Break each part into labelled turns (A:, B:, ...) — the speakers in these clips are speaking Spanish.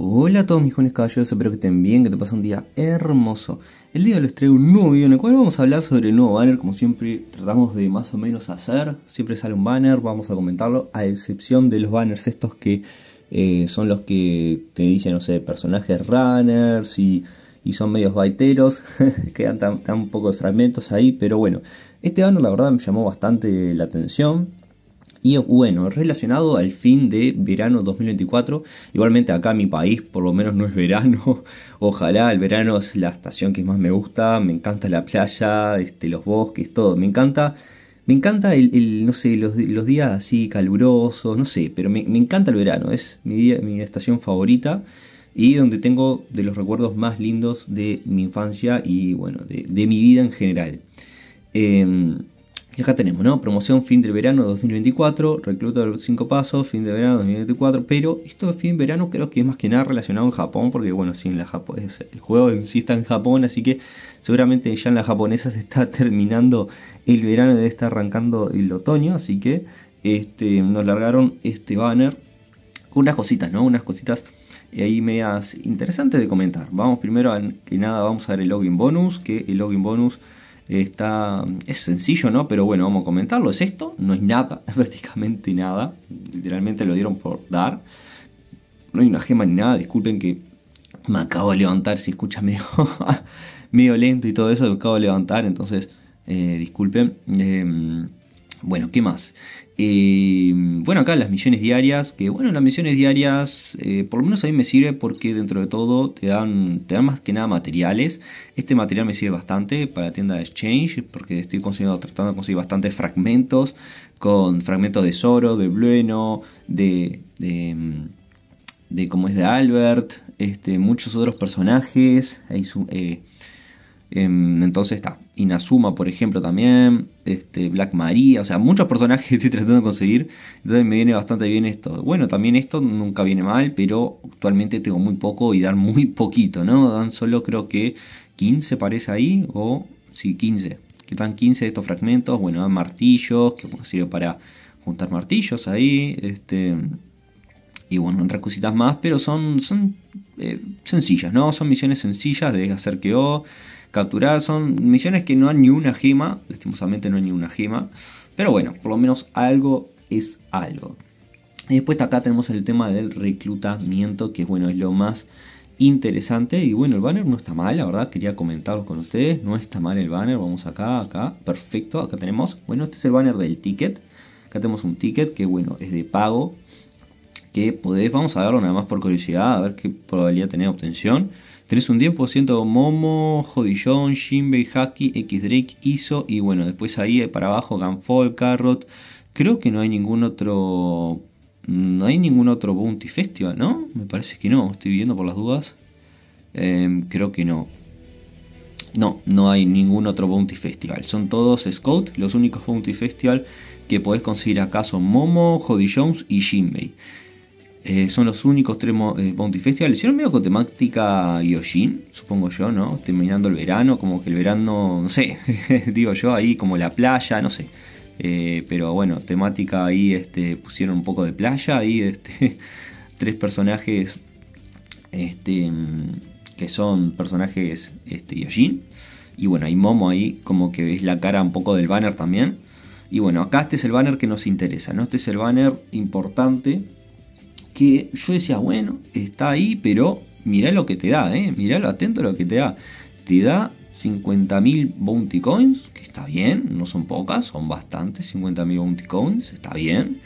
A: Hola a todos mis jóvenes caballeros, espero que estén bien, que te pasen un día hermoso. El día les traigo un nuevo video en el cual vamos a hablar sobre el nuevo banner, como siempre tratamos de más o menos hacer. Siempre sale un banner, vamos a comentarlo, a excepción de los banners estos que eh, son los que te dicen, no sé, personajes runners y, son medios baiteros, quedan tan, poco de fragmentos ahí, pero bueno, este banner la verdad me llamó bastante la atención. Y bueno, relacionado al fin de verano 2024, igualmente acá en mi país por lo menos no es verano, ojalá el verano es la estación que más me gusta, me encanta la playa, este, los bosques, todo, me encanta, me encanta el, no sé, los, días así calurosos, no sé, pero me, encanta el verano, es mi, estación favorita y donde tengo de los recuerdos más lindos de mi infancia y bueno, de, mi vida en general. Em, y acá tenemos, ¿no? Promoción fin del verano 2024, recluta los 5 pasos, fin de verano 2024, pero esto de fin de verano creo que es más que nada relacionado en Japón, porque bueno, sí, en el juego en sí está en Japón, así que seguramente ya en las japonesas está terminando el verano, debe estar arrancando el otoño, así que este, nos largaron este banner con unas cositas, ¿no? Unas cositas y eh, ahí medias interesantes de comentar. Vamos primero, a, que nada, vamos a ver el login bonus, que el login bonus Está, es sencillo, ¿no? Pero bueno, vamos a comentarlo. Es esto, no hay nada, prácticamente nada. Literalmente lo dieron por dar. No hay una gema ni nada, disculpen que me acabo de levantar, si escucha medio, medio lento y todo eso, me acabo de levantar, entonces eh, disculpen. Eh, bueno, ¿qué más? Eh, bueno, acá las misiones diarias, que bueno, las misiones diarias eh, por lo menos a mí me sirve porque dentro de todo te dan, te dan más que nada materiales. Este material me sirve bastante para la tienda de Exchange porque estoy tratando de conseguir bastantes fragmentos con fragmentos de Zoro, de Blueno, de, de, de como es de Albert, este, muchos otros personajes. Hay su, eh, Em, entonces está Inazuma, por ejemplo, también, este, Black Maria, o sea, muchos personajes que estoy tratando de conseguir. Entonces me viene bastante bien esto. Bueno, también esto nunca viene mal, pero actualmente tengo muy poco y dan muy poquito, ¿no? Dan solo creo que 15 parece ahí, o sí, 15. Que dan 15 de estos fragmentos, bueno, dan martillos, que sirve para juntar martillos ahí, este y bueno, otras cositas más, pero son, eh, sencillas, ¿no? Son misiones sencillas de hacer que o, capturar. Son misiones que no hay ni una gema, lastimosamente no hay ni una gema, pero bueno, por lo menos algo es algo. Y después acá tenemos el tema del reclutamiento, que bueno, es lo más interesante. Y bueno, el banner no está mal, la verdad, quería comentarlo con ustedes. No está mal el banner, vamos acá, acá, perfecto. Acá tenemos, bueno, este es el banner del ticket. Acá tenemos un ticket que bueno, es de pago. Que podéis vamos a verlo nada más por curiosidad, a ver qué probabilidad tiene obtención. Tenés un 10% Momo, Jones, Shinbei, Haki, X-Drake, ISO y bueno, después ahí eh, para abajo gunfall, Carrot. Creo que no hay ningún otro. No hay ningún otro Bounty Festival, ¿no? Me parece que no, estoy viendo por las dudas. Em, creo que no. No, no hay ningún otro Bounty Festival. Son todos Scout, los únicos Bounty Festival que podés conseguir acá son Momo, Jody Jones y Shinbei. Eh, son los únicos tres eh, Bounty Festival. Hicieron medio con temática Yoshin, supongo yo, ¿no? Terminando el verano, como que el verano, no sé, digo yo, ahí como la playa, no sé. Eh, pero bueno, temática ahí este, pusieron un poco de playa. Ahí este, tres personajes este, que son personajes este, Y bueno, hay Momo ahí, como que es la cara un poco del banner también. Y bueno, acá este es el banner que nos interesa, ¿no? Este es el banner importante que yo decía, bueno, está ahí, pero mirá lo que te da, ¿eh? mirá lo atento a lo que te da. Te da 50.000 bounty coins, que está bien, no son pocas, son bastantes, 50.000 bounty coins, está bien.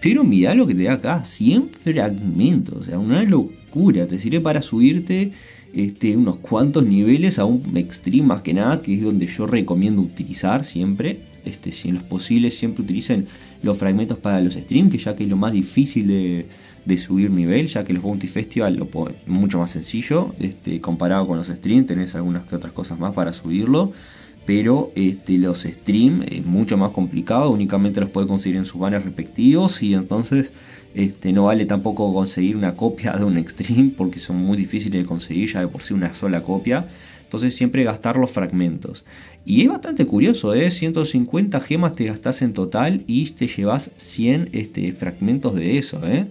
A: Pero mirá lo que te da acá, 100 fragmentos, o sea, una locura, te sirve para subirte este, unos cuantos niveles a un extreme más que nada, que es donde yo recomiendo utilizar siempre. Este, si en los posibles siempre utilicen los fragmentos para los streams, que ya que es lo más difícil de, subir nivel, ya que los Bounty Festival lo es mucho más sencillo, este, comparado con los streams, tenés algunas que otras cosas más para subirlo, pero este, los streams es mucho más complicado, únicamente los puede conseguir en sus banners respectivos y entonces este, no vale tampoco conseguir una copia de un stream porque son muy difíciles de conseguir ya de por sí una sola copia. Entonces siempre gastar los fragmentos. Y es bastante curioso, ¿eh? 150 gemas te gastas en total y te llevas 100 este, fragmentos de eso. ¿eh?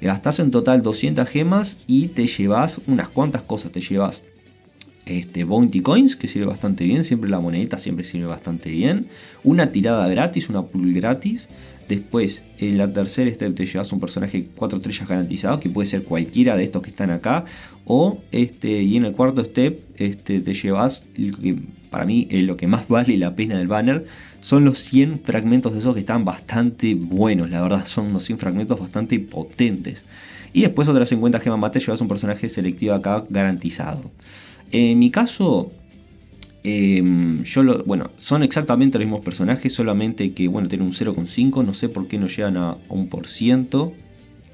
A: Gastas en total 200 gemas y te llevas unas cuantas cosas. Te llevas este, Bounty Coins, que sirve bastante bien, siempre la monedita siempre sirve bastante bien. Una tirada gratis, una pull gratis. Después, en la tercera step te llevas un personaje 4 estrellas garantizado, que puede ser cualquiera de estos que están acá. O este, y en el cuarto step este, te llevas, para mí, lo que más vale la pena del banner, son los 100 fragmentos de esos que están bastante buenos, la verdad, son unos 100 fragmentos bastante potentes. Y después otras 50 gemas te llevas un personaje selectivo acá garantizado. En mi caso, em, yo bueno, son exactamente los mismos personajes, solamente que bueno, tienen un 0,5, no sé por qué no llegan a un por ciento.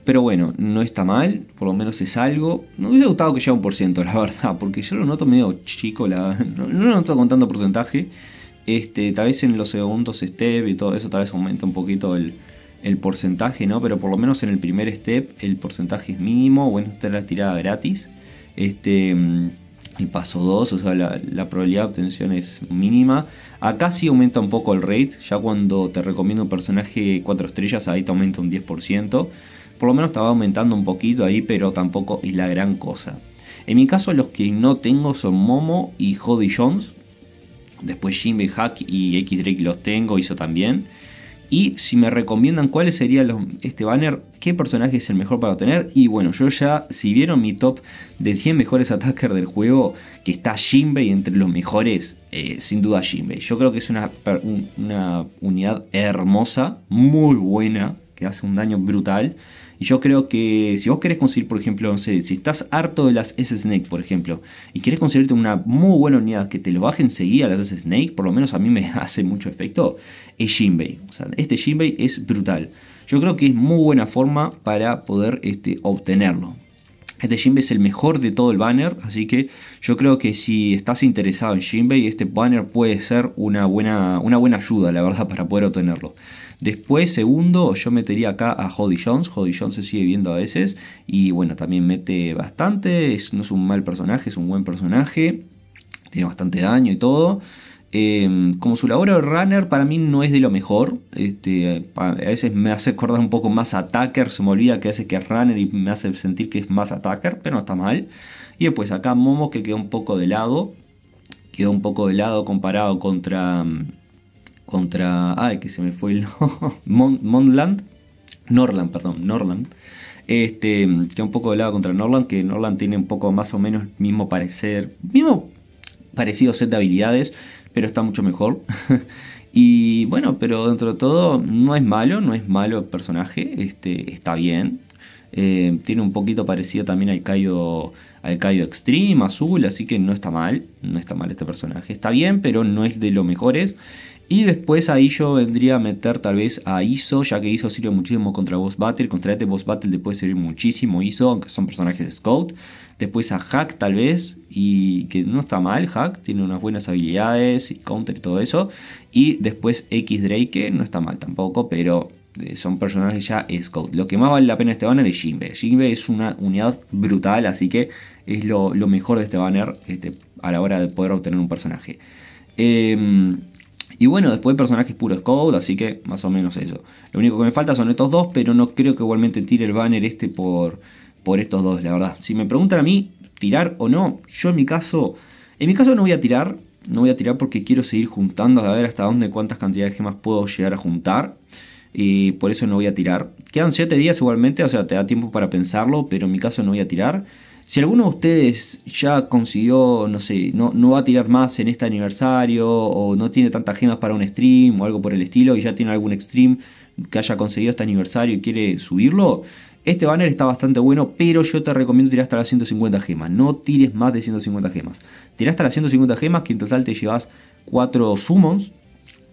A: Pero bueno, no está mal, por lo menos es algo. No hubiera gustado que llegue a un por ciento, la verdad, porque yo lo noto medio chico, la, no, lo noto con porcentaje. Este, tal vez en los segundos step y todo eso tal vez aumenta un poquito el, el porcentaje, ¿no? Pero por lo menos en el primer step el porcentaje es mínimo, bueno, está la tirada gratis. Este em, y paso 2, o sea, la, probabilidad de obtención es mínima. Acá sí aumenta un poco el rate, ya cuando te recomiendo un personaje 4 estrellas, ahí te aumenta un 10%. Por lo menos estaba aumentando un poquito ahí, pero tampoco es la gran cosa. En mi caso, los que no tengo son Momo y Jody Jones. Después Jimmy Hack y X Drake los tengo, hizo también. Y si me recomiendan cuáles serían este banner, qué personaje es el mejor para obtener. Y bueno, yo ya, si vieron mi top de 100 mejores attackers del juego, que está Jinbei entre los mejores, eh, sin duda Jinbei. Yo creo que es una unidad hermosa, muy buena, que hace un daño brutal. Y yo creo que si vos querés conseguir, por ejemplo, si estás harto de las S-Snake, por ejemplo, y querés conseguirte una muy buena unidad que te lo baje enseguida las S-Snake, por lo menos a mí me hace mucho efecto, es Jinbei. O sea, este Jinbei es brutal. Yo creo que es muy buena forma para poder este, obtenerlo. Este Jinbei es el mejor de todo el banner, así que yo creo que si estás interesado en Jinbei, este banner puede ser una buena, una buena ayuda, la verdad, para poder obtenerlo. Después, segundo, yo metería acá a Jody Jones. Jody Jones se sigue viendo a veces. Y bueno, también mete bastante. no es un mal personaje, es un buen personaje. Tiene bastante daño y todo. Em, como su labor de runner para mí no es de lo mejor. Este, a veces me hace acordar un poco más a attacker. Se me olvida que hace que es runner y me hace sentir que es más attacker, pero no está mal. Y después acá Momo que queda un poco de lado. queda un poco de lado comparado contra... Em, contra. Ay, que se me fue el. nombre Norland, perdón, Norland. Este, un poco de lado contra Norland, que Norland tiene un poco más o menos mismo parecer, mismo parecido set de habilidades, pero está mucho mejor. y bueno, pero dentro de todo no es malo, no es malo el personaje, este, está bien. Eh, tiene un poquito parecido también al Kaido, al Kaido Extreme, azul, así que no está mal, no está mal este personaje. Está bien, pero no es de los mejores. Y después ahí yo vendría a meter tal vez a ISO, ya que ISO sirve muchísimo contra Boss Battle. Contra este Boss Battle le puede servir muchísimo ISO, aunque son personajes de Scout. Después a Hack tal vez, y que no está mal, Hack tiene unas buenas habilidades, y counter y todo eso. Y después X Drake, que no está mal tampoco, pero eh, son personajes ya Scout. Lo que más vale la pena este banner es Jinbe. Jinbe es una unidad brutal, así que es lo, mejor de este banner este, a la hora de poder obtener un personaje. Em, y bueno, después el personaje es puro así que más o menos eso. Lo único que me falta son estos dos, pero no creo que igualmente tire el banner este por, por estos dos, la verdad. Si me preguntan a mí, tirar o no, yo en mi caso, en mi caso no voy a tirar, no voy a tirar porque quiero seguir juntando a ver hasta dónde cuántas cantidades de gemas puedo llegar a juntar. Y por eso no voy a tirar. Quedan 7 días igualmente, o sea, te da tiempo para pensarlo, pero en mi caso no voy a tirar. Si alguno de ustedes ya consiguió, no sé, no, no, va a tirar más en este aniversario o no tiene tantas gemas para un stream o algo por el estilo y ya tiene algún stream que haya conseguido este aniversario y quiere subirlo, este banner está bastante bueno, pero yo te recomiendo tirar hasta las 150 gemas. No tires más de 150 gemas. tirar hasta las 150 gemas que en total te llevas 4 summons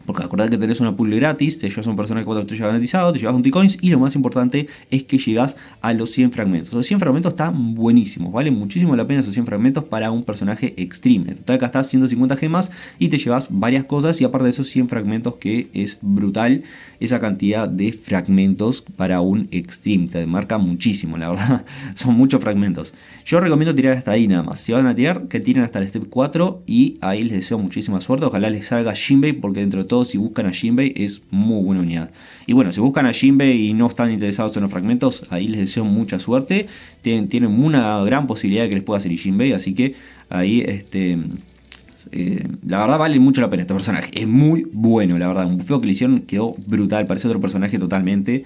A: porque acordad que tenés una pull gratis, te llevas un personaje 4 estrellas garantizado, te llevas un T-Coins y lo más importante es que llegas a los 100 fragmentos. Los 100 fragmentos están buenísimos, vale muchísimo la pena esos 100 fragmentos para un personaje extreme. En total gastas 150 gemas y te llevas varias cosas y aparte de esos 100 fragmentos que es brutal esa cantidad de fragmentos para un extreme. Te marca muchísimo, la verdad. Son muchos fragmentos. Yo recomiendo tirar hasta ahí nada más. Si van a tirar, que tiren hasta el step 4 y ahí les deseo muchísima suerte. Ojalá les salga Shinbei porque dentro de si buscan a Jinbei es muy buena unidad. Y bueno, si buscan a Jinbei y no están interesados en los fragmentos, ahí les deseo mucha suerte. Tienen, una gran posibilidad de que les pueda salir Jinbei, así que ahí este... Eh, la verdad vale mucho la pena este personaje. Es muy bueno, la verdad. Un feo que le hicieron quedó brutal. Parece otro personaje totalmente.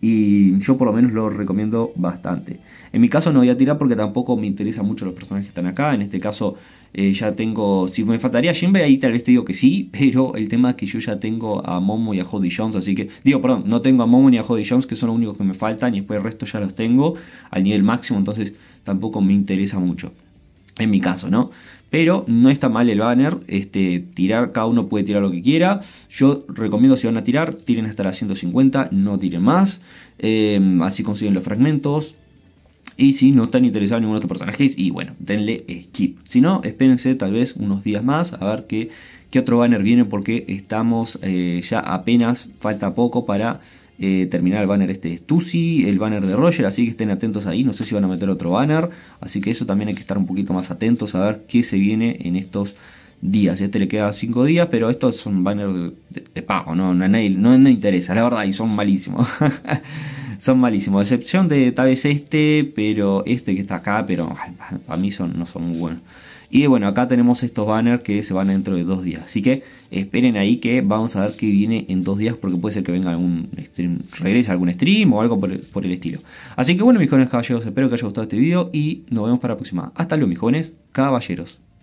A: Y yo por lo menos lo recomiendo bastante. En mi caso no voy a tirar porque tampoco me interesan mucho los personajes que están acá. En este caso eh, ya tengo, si me faltaría Jimbe, ahí tal vez te digo que sí, pero el tema es que yo ya tengo a Momo y a Jody Jones, así que, digo, perdón, no tengo a Momo ni a Jody Jones, que son los únicos que me faltan, y después el resto ya los tengo al nivel máximo, entonces tampoco me interesa mucho, en mi caso, ¿no? Pero no está mal el banner, este, tirar, cada uno puede tirar lo que quiera, yo recomiendo si van a tirar, tiren hasta las 150, no tiren más, eh, así consiguen los fragmentos, y si no están interesados en ningún otro personaje, y bueno, denle skip. Si no, espérense tal vez unos días más a ver qué, qué otro banner viene porque estamos eh, ya apenas, falta poco para eh, terminar el banner este de Stussy, el banner de Roger, así que estén atentos ahí, no sé si van a meter otro banner, así que eso también hay que estar un poquito más atentos a ver qué se viene en estos días. Este le queda 5 días, pero estos son banners de, de, pago, ¿no? No, no, interesa, la verdad, y son malísimos. Son malísimos, excepción de tal vez este, pero este que está acá, pero para mí son, no son muy buenos. Y bueno, acá tenemos estos banners que se van dentro de dos días. Así que esperen ahí que vamos a ver qué viene en dos días. Porque puede ser que venga algún stream, regrese algún stream o algo por el, estilo. Así que bueno, mis jóvenes caballeros, espero que haya gustado este video. Y nos vemos para la próxima. Hasta luego, mis jóvenes caballeros.